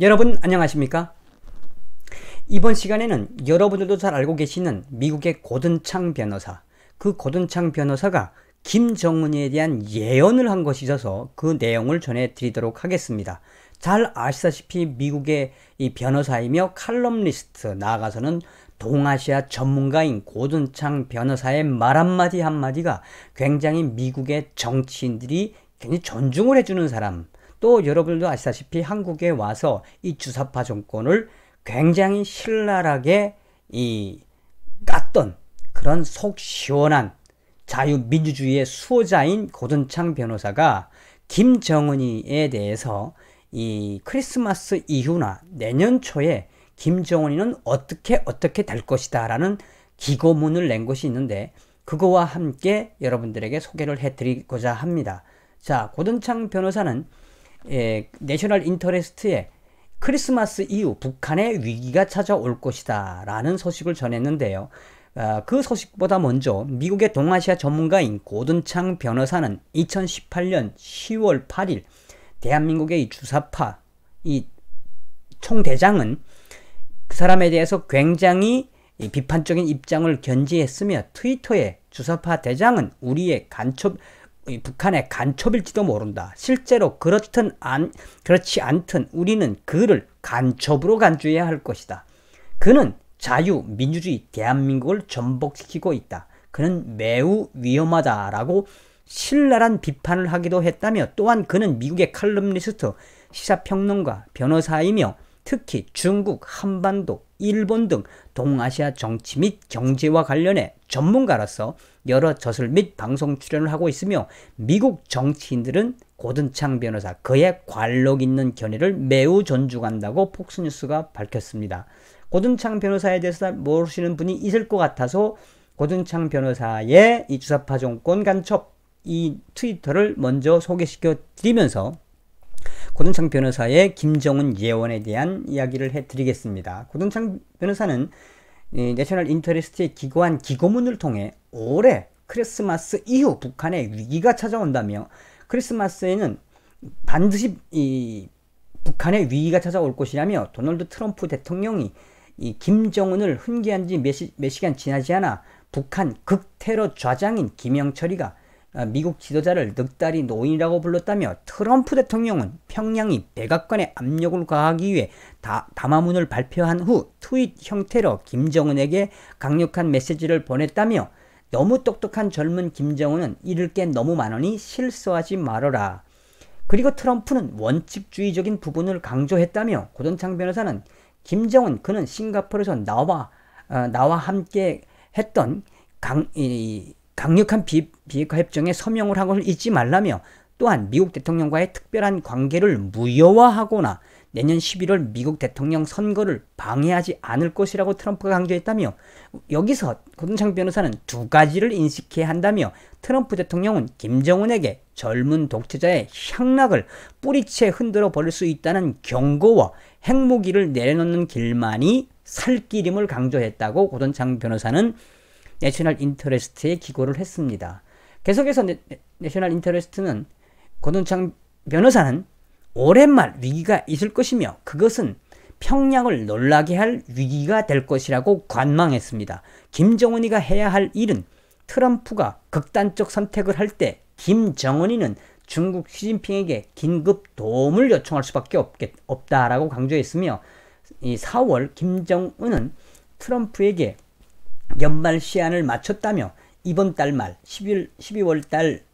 여러분 안녕하십니까? 이번 시간에는 여러분들도 잘 알고 계시는 미국의 고든창 변호사 그 고든창 변호사가 김정은이에 대한 예언을 한 것이 있어서 그 내용을 전해드리도록 하겠습니다. 잘 아시다시피 미국의 이 변호사이며 칼럼리스트 나아가서는 동아시아 전문가인 고든창 변호사의 말 한마디 한마디가 굉장히 미국의 정치인들이 굉장히 존중을 해주는 사람 또 여러분도 아시다시피 한국에 와서 이 주사파 정권을 굉장히 신랄하게 이 깠던 그런 속 시원한 자유민주주의의 수호자인 고든창 변호사가 김정은이에 대해서 이 크리스마스 이후나 내년 초에 김정은이는 어떻게 어떻게 될 것이다 라는 기고문을 낸 것이 있는데 그거와 함께 여러분들에게 소개를 해드리고자 합니다. 자 고든창 변호사는 예, 내셔널 인터레스트에 크리스마스 이후 북한의 위기가 찾아올 것이다 라는 소식을 전했는데요. 아, 그 소식보다 먼저 미국의 동아시아 전문가인 고든창 변호사는 2018년 10월 8일 대한민국의 주사파 이 총대장은 그 사람에 대해서 굉장히 비판적인 입장을 견지했으며 트위터에 주사파 대장은 우리의 간첩 북한의 간첩일지도 모른다. 실제로 그렇든 안, 그렇지 않든 우리는 그를 간첩으로 간주해야 할 것이다. 그는 자유, 민주주의, 대한민국을 전복시키고 있다. 그는 매우 위험하다라고 신랄한 비판을 하기도 했다며 또한 그는 미국의 칼럼니스트, 시사평론가, 변호사이며 특히 중국, 한반도, 일본 등 동아시아 정치 및 경제와 관련해 전문가로서 여러 저술 및 방송 출연을 하고 있으며 미국 정치인들은 고든창 변호사 그의 관록 있는 견해를 매우 존중한다고 폭스뉴스가 밝혔습니다. 고든창 변호사에 대해서 모르시는 분이 있을 것 같아서 고든창 변호사의 이 주사파 정권 간첩 이 트위터를 먼저 소개시켜 드리면서 고등창 변호사의 김정은 예원에 대한 이야기를 해드리겠습니다. 고든창 변호사는 내셔널 인터레스트의 기고한 기고문을 통해 올해 크리스마스 이후 북한에 위기가 찾아온다며 크리스마스에는 반드시 이 북한에 위기가 찾아올 것이라며 도널드 트럼프 대통령이 이 김정은을 훈계한 지몇 몇 시간 지나지 않아 북한 극테러 좌장인 김영철이가 아, 미국 지도자를 넉다리 노인이라고 불렀다며 트럼프 대통령은 평양이 백악관에 압력을 가하기 위해 다, 담화문을 발표한 후 트윗 형태로 김정은에게 강력한 메시지를 보냈다며 너무 똑똑한 젊은 김정은은 잃을 게 너무 많으니 실수하지 말어라 그리고 트럼프는 원칙주의적인 부분을 강조했다며 고전창 변호사는 김정은 그는 싱가포르에서 나와 어, 나와 함께 했던 강, 이, 강력한 비, 비핵화 협정에 서명을 한 것을 잊지 말라며 또한 미국 대통령과의 특별한 관계를 무효화하거나 내년 11월 미국 대통령 선거를 방해하지 않을 것이라고 트럼프가 강조했다며 여기서 고등창 변호사는 두 가지를 인식해야 한다며 트럼프 대통령은 김정은에게 젊은 독재자의 향락을 뿌리채 흔들어 버릴 수 있다는 경고와 핵무기를 내려놓는 길만이 살 길임을 강조했다고 고든창 변호사는 내셔널 인터레스트에 기고를 했습니다. 계속해서 내, 셔널 인터레스트는 고동창 변호사는 오랜만 위기가 있을 것이며 그것은 평양을 놀라게 할 위기가 될 것이라고 관망했습니다. 김정은이가 해야 할 일은 트럼프가 극단적 선택을 할 때 김정은이는 중국 시진핑에게 긴급 도움을 요청할 수밖에 없겠, 없다라고 강조했으며 이 4월 김정은은 트럼프에게 연말 시한을 마쳤다며 이번 달 말 11, 12월 달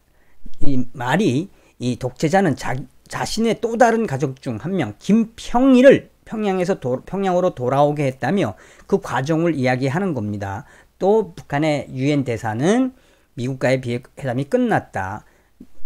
이 말이 이 독재자는 자, 자신의 또 다른 가족 중 한 명 김평일을 평양에서 도, 평양으로 돌아오게 했다며 그 과정을 이야기하는 겁니다. 또 북한의 유엔 대사는 미국과의 비회담이 끝났다.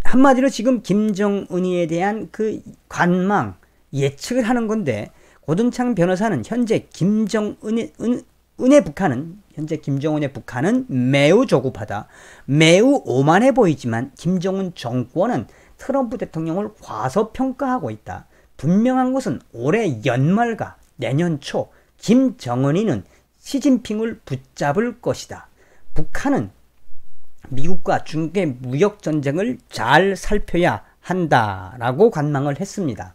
한마디로 지금 김정은이에 대한 그 관망, 예측을 하는 건데 고든창 변호사는 현재 김정은의 은, 은의 북한은 현재 김정은의 북한은 매우 조급하다. 매우 오만해 보이지만 김정은 정권은 트럼프 대통령을 과소평가하고 있다. 분명한 것은 올해 연말과 내년 초 김정은이는 시진핑을 붙잡을 것이다. 북한은 미국과 중국의 무역 전쟁을 잘 살펴야 한다라고 관망을 했습니다.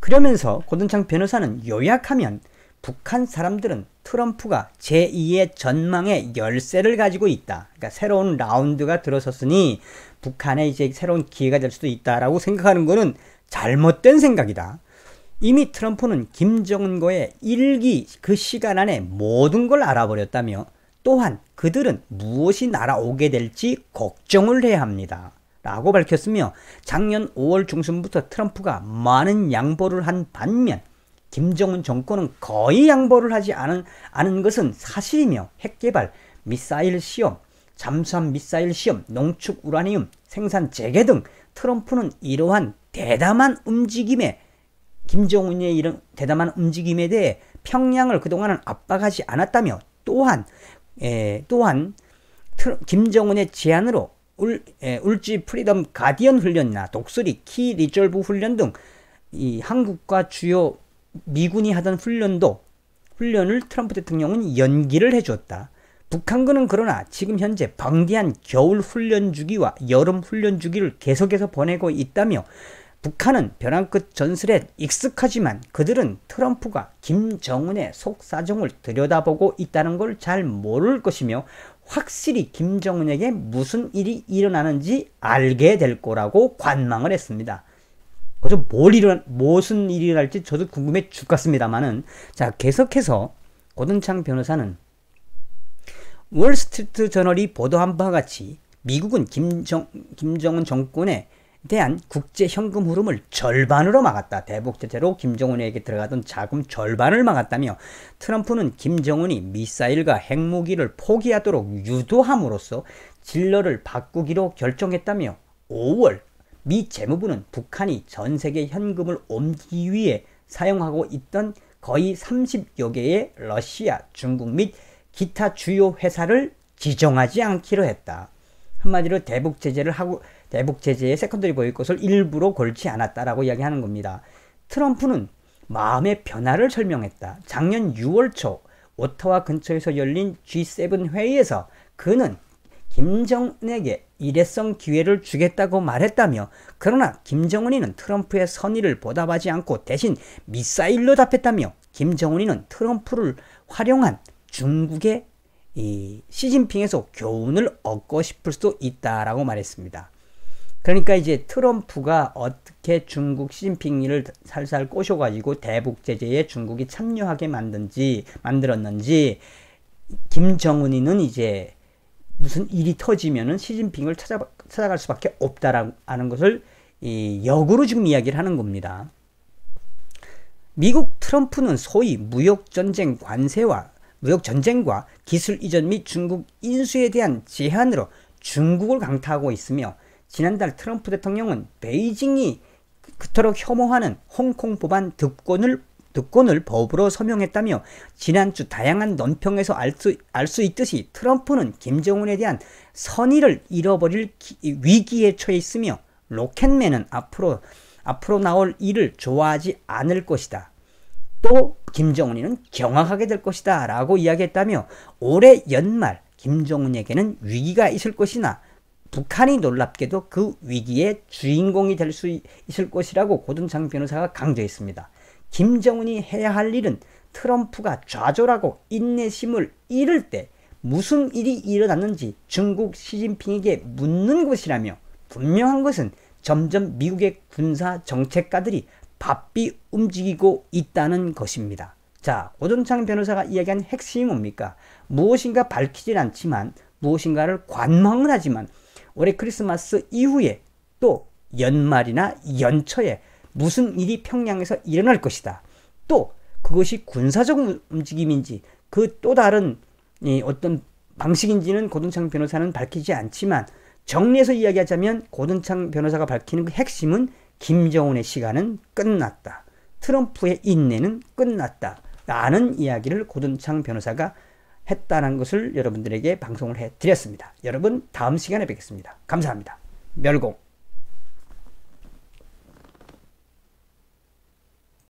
그러면서 고든창 변호사는 요약하면 북한 사람들은 트럼프가 제2의 전망의 열쇠를 가지고 있다. 그러니까 새로운 라운드가 들어섰으니 북한에 이제 새로운 기회가 될 수도 있다라고 생각하는 것은 잘못된 생각이다. 이미 트럼프는 김정은과의 일기 그 시간 안에 모든 걸 알아버렸다며 또한 그들은 무엇이 날아오게 될지 걱정을 해야 합니다. 라고 밝혔으며 작년 5월 중순부터 트럼프가 많은 양보를 한 반면 김정은 정권은 거의 양보를 하지 않은, 않은 것은 사실이며 핵개발, 미사일 시험, 잠수함 미사일 시험, 농축 우라늄 생산 재개 등 트럼프는 이러한 대담한 움직임에 김정은의 이런 대담한 움직임에 대해 평양을 그동안은 압박하지 않았다며 또한 에, 또한 트 김정은의 제안으로 울, 에, 울지 프리덤 가디언 훈련이나 독수리 키 리졸브 훈련 등 이 한국과 주요 미군이 하던 훈련도 훈련을 트럼프 대통령은 연기를 해주었다. 북한군은 그러나 지금 현재 방대한 겨울 훈련 주기와 여름 훈련 주기를 계속해서 보내고 있다며 북한은 벼랑 끝 전술에 익숙하지만 그들은 트럼프가 김정은의 속사정을 들여다보고 있다는 걸 잘 모를 것이며 확실히 김정은에게 무슨 일이 일어나는지 알게 될 거라고 관망을 했습니다. 그죠? 뭘 일어, 무슨 일이 날지 저도 궁금해 죽겠습니다만은. 자, 계속해서 고든창 변호사는 월스트리트 저널이 보도한 바와 같이 미국은 김정, 김정은 정권에 대한 국제 현금 흐름을 절반으로 막았다. 대북 제재로 김정은에게 들어가던 자금 절반을 막았다며 트럼프는 김정은이 미사일과 핵무기를 포기하도록 유도함으로써 진로를 바꾸기로 결정했다며 5월 미 재무부는 북한이 전 세계 현금을 옮기 위해 사용하고 있던 거의 30여 개의 러시아, 중국 및 기타 주요 회사를 지정하지 않기로 했다. 한마디로 대북 제재를 하고 대북 제재의 세컨더리 보이콧을 일부러 골치 않았다라고 이야기하는 겁니다. 트럼프는 마음의 변화를 설명했다. 작년 6월 초 오타와 근처에서 열린 G7 회의에서 그는 김정은에게 일회성 기회를 주겠다고 말했다며 그러나 김정은이는 트럼프의 선의를 보답하지 않고 대신 미사일로 답했다며 김정은이는 트럼프를 활용한 중국의 이 시진핑에서 교훈을 얻고 싶을 수도 있다라고 말했습니다. 그러니까 이제 트럼프가 어떻게 중국 시진핑이를 살살 꼬셔가지고 대북 제재에 중국이 참여하게 만든지 만들었는지 김정은이는 이제 무슨 일이 터지면은 시진핑을 찾아, 찾아갈 수밖에 없다라는 것을 역으로 지금 이야기를 하는 겁니다. 미국 트럼프는 소위 무역전쟁 관세와 무역전쟁과 기술 이전 및 중국 인수에 대한 제한으로 중국을 강타하고 있으며 지난달 트럼프 대통령은 베이징이 그토록 혐오하는 홍콩 법안 득권을 특권을 법으로 서명했다며 지난주 다양한 논평에서 알 수 알 수 있듯이 트럼프는 김정은에 대한 선의를 잃어버릴 기, 위기에 처해 있으며 로켓맨은 앞으로 앞으로 나올 일을 좋아하지 않을 것이다. 또 김정은이는 경악하게 될 것이다 라고 이야기했다며 올해 연말 김정은에게는 위기가 있을 것이나 북한이 놀랍게도 그 위기의 주인공이 될 수 있을 것이라고 고든장 변호사가 강조했습니다. 김정은이 해야 할 일은 트럼프가 좌절하고 인내심을 잃을 때 무슨 일이 일어났는지 중국 시진핑에게 묻는 것이라며 분명한 것은 점점 미국의 군사 정책가들이 바삐 움직이고 있다는 것입니다. 자, 고전창 변호사가 이야기한 핵심이 뭡니까? 무엇인가 밝히진 않지만 무엇인가를 관망을 하지만 올해 크리스마스 이후에 또 연말이나 연초에 무슨 일이 평양에서 일어날 것이다. 또 그것이 군사적 움직임인지 그 또 다른 어떤 방식인지는 고등창 변호사는 밝히지 않지만 정리해서 이야기하자면 고등창 변호사가 밝히는 그 핵심은 김정은의 시간은 끝났다. 트럼프의 인내는 끝났다. 라는 이야기를 고등창 변호사가 했다는 것을 여러분들에게 방송을 해드렸습니다. 여러분 다음 시간에 뵙겠습니다. 감사합니다. 멸공